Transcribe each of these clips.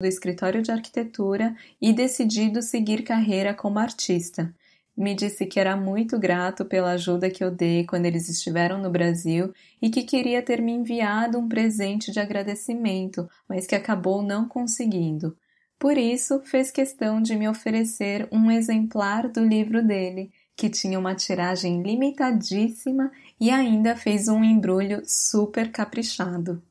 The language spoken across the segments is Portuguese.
do escritório de arquitetura e decidido seguir carreira como artista. Me disse que era muito grato pela ajuda que eu dei quando eles estiveram no Brasil e que queria ter me enviado um presente de agradecimento, mas que acabou não conseguindo. Por isso, fez questão de me oferecer um exemplar do livro dele, que tinha uma tiragem limitadíssima e ainda fez um embrulho super caprichado.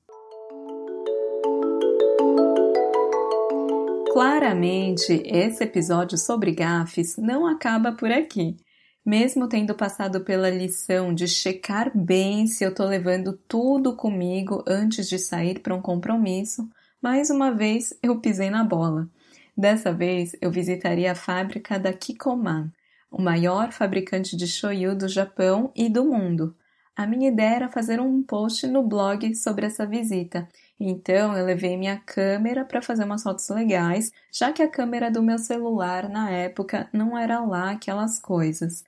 Claramente, esse episódio sobre gafes não acaba por aqui. Mesmo tendo passado pela lição de checar bem se eu estou levando tudo comigo antes de sair para um compromisso, mais uma vez eu pisei na bola. Dessa vez eu visitaria a fábrica da Kikoman, o maior fabricante de shoyu do Japão e do mundo. A minha ideia era fazer um post no blog sobre essa visita. Então eu levei minha câmera para fazer umas fotos legais, já que a câmera do meu celular na época não era lá aquelas coisas.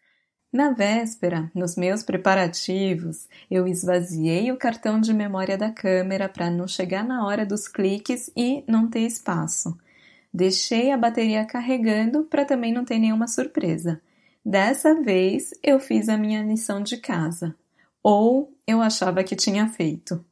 Na véspera, nos meus preparativos, eu esvaziei o cartão de memória da câmera para não chegar na hora dos cliques e não ter espaço. Deixei a bateria carregando para também não ter nenhuma surpresa. Dessa vez, eu fiz a minha lição de casa ou eu achava que tinha feito.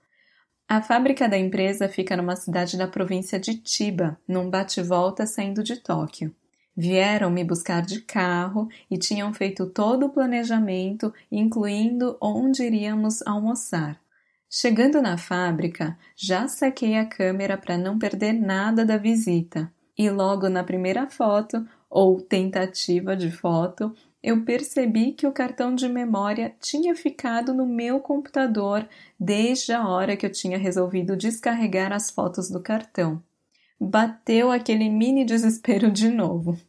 A fábrica da empresa fica numa cidade da província de Chiba, num bate-volta saindo de Tóquio. Vieram me buscar de carro e tinham feito todo o planejamento, incluindo onde iríamos almoçar. Chegando na fábrica, já saquei a câmera para não perder nada da visita. E logo na primeira foto, ou tentativa de foto, eu percebi que o cartão de memória tinha ficado no meu computador desde a hora que eu tinha resolvido descarregar as fotos do cartão. Bateu aquele mini desespero de novo.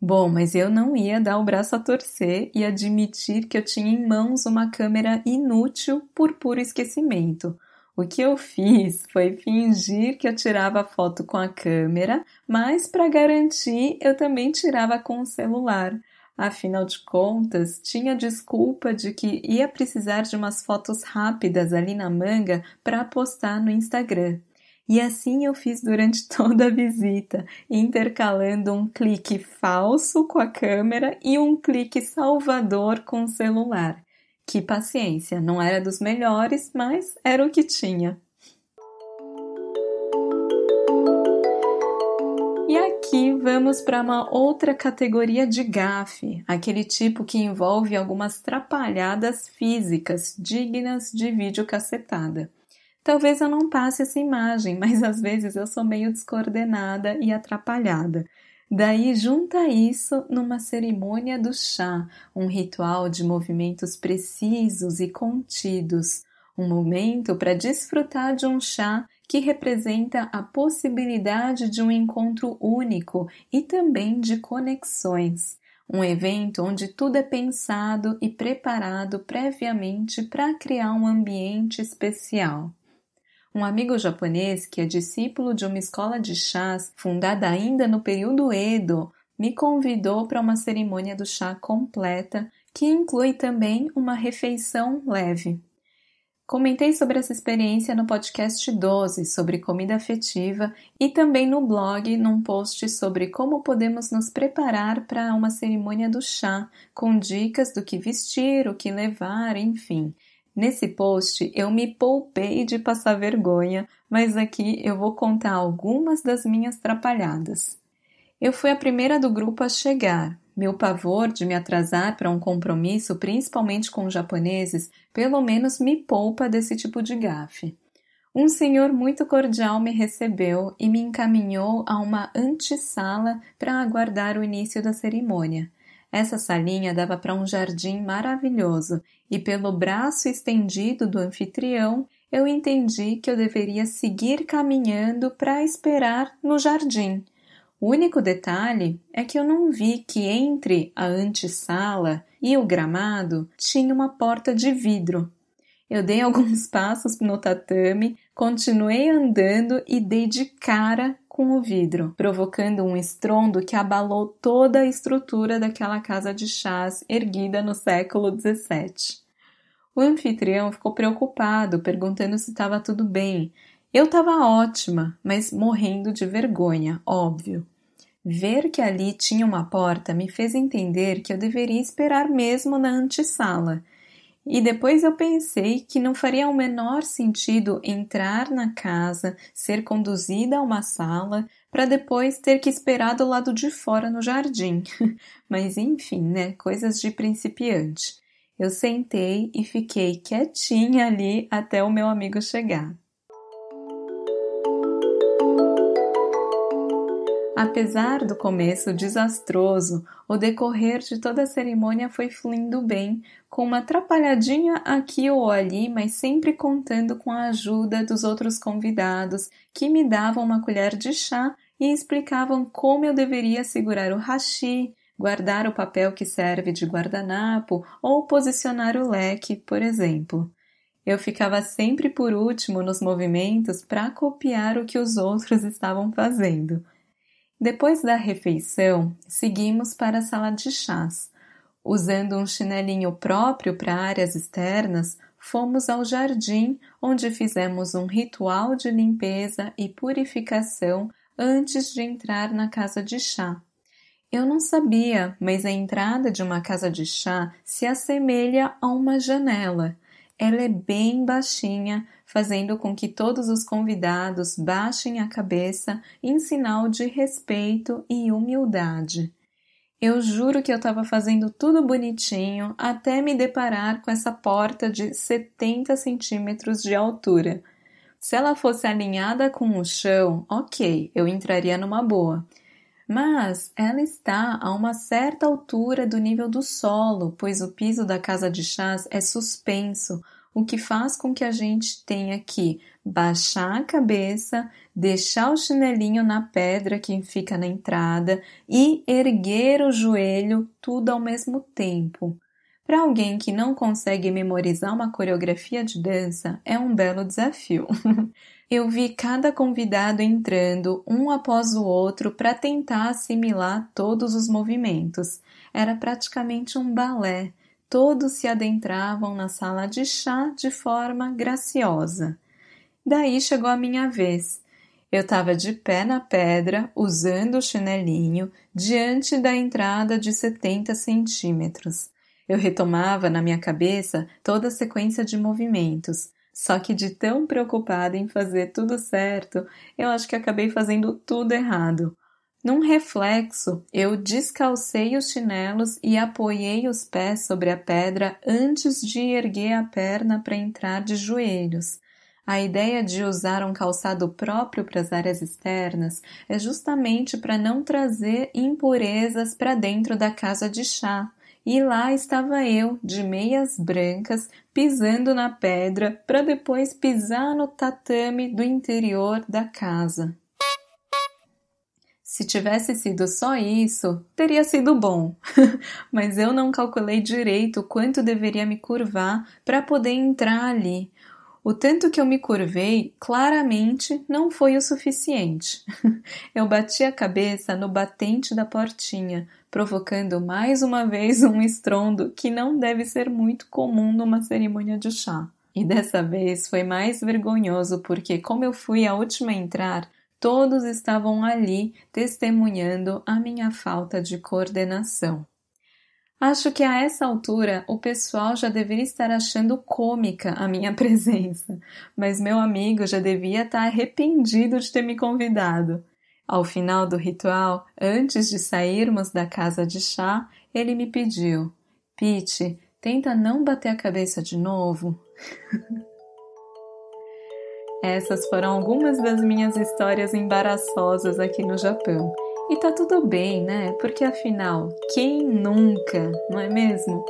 Bom, mas eu não ia dar o braço a torcer e admitir que eu tinha em mãos uma câmera inútil por puro esquecimento. O que eu fiz foi fingir que eu tirava foto com a câmera, mas para garantir eu também tirava com o celular. Afinal de contas, tinha desculpa de que ia precisar de umas fotos rápidas ali na manga para postar no Instagram. E assim eu fiz durante toda a visita, intercalando um clique falso com a câmera e um clique salvador com o celular. Que paciência, não era dos melhores, mas era o que tinha. Vamos para uma outra categoria de gafe, aquele tipo que envolve algumas trapalhadas físicas dignas de vídeo cacetada. Talvez eu não passe essa imagem, mas às vezes eu sou meio descoordenada e atrapalhada. Daí junta isso numa cerimônia do chá, um ritual de movimentos precisos e contidos, um momento para desfrutar de um chá que representa a possibilidade de um encontro único e também de conexões. Um evento onde tudo é pensado e preparado previamente para criar um ambiente especial. Um amigo japonês que é discípulo de uma escola de chás fundada ainda no período Edo me convidou para uma cerimônia do chá completa que inclui também uma refeição leve. Comentei sobre essa experiência no podcast 12 sobre comida afetiva e também no blog num post sobre como podemos nos preparar para uma cerimônia do chá, com dicas do que vestir, o que levar, enfim. Nesse post eu me poupei de passar vergonha, mas aqui eu vou contar algumas das minhas trapalhadas. Eu fui a primeira do grupo a chegar, meu pavor de me atrasar para um compromisso, principalmente com japoneses, pelo menos me poupa desse tipo de gafe. Um senhor muito cordial me recebeu e me encaminhou a uma antessala para aguardar o início da cerimônia. Essa salinha dava para um jardim maravilhoso e, pelo braço estendido do anfitrião, eu entendi que eu deveria seguir caminhando para esperar no jardim o único detalhe é que eu não vi que entre a antessala e o gramado tinha uma porta de vidro. Eu dei alguns passos no tatame, continuei andando e dei de cara com o vidro, provocando um estrondo que abalou toda a estrutura daquela casa de chás erguida no século XVII. O anfitrião ficou preocupado, perguntando se estava tudo bem, eu estava ótima, mas morrendo de vergonha, óbvio. Ver que ali tinha uma porta me fez entender que eu deveria esperar mesmo na antessala. E depois eu pensei que não faria o menor sentido entrar na casa, ser conduzida a uma sala, para depois ter que esperar do lado de fora no jardim. Mas enfim, né? Coisas de principiante. Eu sentei e fiquei quietinha ali até o meu amigo chegar. Apesar do começo desastroso, o decorrer de toda a cerimônia foi fluindo bem, com uma atrapalhadinha aqui ou ali, mas sempre contando com a ajuda dos outros convidados, que me davam uma colher de chá e explicavam como eu deveria segurar o hashi, guardar o papel que serve de guardanapo ou posicionar o leque, por exemplo. Eu ficava sempre por último nos movimentos para copiar o que os outros estavam fazendo. Depois da refeição, seguimos para a sala de chás. Usando um chinelinho próprio para áreas externas, fomos ao jardim, onde fizemos um ritual de limpeza e purificação antes de entrar na casa de chá. Eu não sabia, mas a entrada de uma casa de chá se assemelha a uma janela. Ela é bem baixinha, fazendo com que todos os convidados baixem a cabeça em sinal de respeito e humildade. Eu juro que eu estava fazendo tudo bonitinho até me deparar com essa porta de 70 centímetros de altura. Se ela fosse alinhada com o chão, ok, eu entraria numa boa mas ela está a uma certa altura do nível do solo, pois o piso da casa de chás é suspenso, o que faz com que a gente tenha que baixar a cabeça, deixar o chinelinho na pedra que fica na entrada e erguer o joelho, tudo ao mesmo tempo. Para alguém que não consegue memorizar uma coreografia de dança, é um belo desafio. Eu vi cada convidado entrando um após o outro para tentar assimilar todos os movimentos. Era praticamente um balé. Todos se adentravam na sala de chá de forma graciosa. Daí chegou a minha vez. Eu estava de pé na pedra, usando o chinelinho, diante da entrada de 70 centímetros. Eu retomava na minha cabeça toda a sequência de movimentos, só que de tão preocupada em fazer tudo certo, eu acho que acabei fazendo tudo errado. Num reflexo, eu descalcei os chinelos e apoiei os pés sobre a pedra antes de erguer a perna para entrar de joelhos. A ideia de usar um calçado próprio para as áreas externas é justamente para não trazer impurezas para dentro da casa de chá. E lá estava eu, de meias brancas, pisando na pedra para depois pisar no tatame do interior da casa. Se tivesse sido só isso, teria sido bom, mas eu não calculei direito quanto deveria me curvar para poder entrar ali. O tanto que eu me curvei claramente não foi o suficiente. Eu bati a cabeça no batente da portinha, provocando mais uma vez um estrondo que não deve ser muito comum numa cerimônia de chá. E dessa vez foi mais vergonhoso porque, como eu fui a última a entrar, todos estavam ali testemunhando a minha falta de coordenação. Acho que a essa altura o pessoal já deveria estar achando cômica a minha presença, mas meu amigo já devia estar arrependido de ter me convidado. Ao final do ritual, antes de sairmos da casa de chá, ele me pediu: Pete, tenta não bater a cabeça de novo. Essas foram algumas das minhas histórias embaraçosas aqui no Japão. E tá tudo bem, né? Porque afinal, quem nunca, não é mesmo?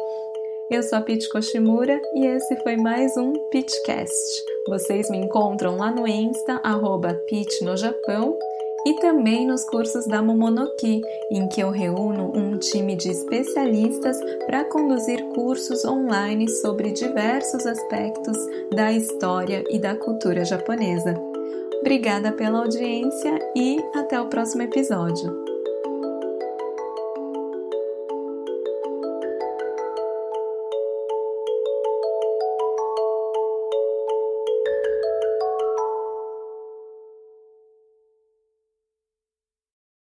Eu sou a Pit Koshimura e esse foi mais um Pitcast. Vocês me encontram lá no Insta, arroba no Japão, e também nos cursos da Momonoki, em que eu reúno um time de especialistas para conduzir cursos online sobre diversos aspectos da história e da cultura japonesa. Obrigada pela audiência e até o próximo episódio.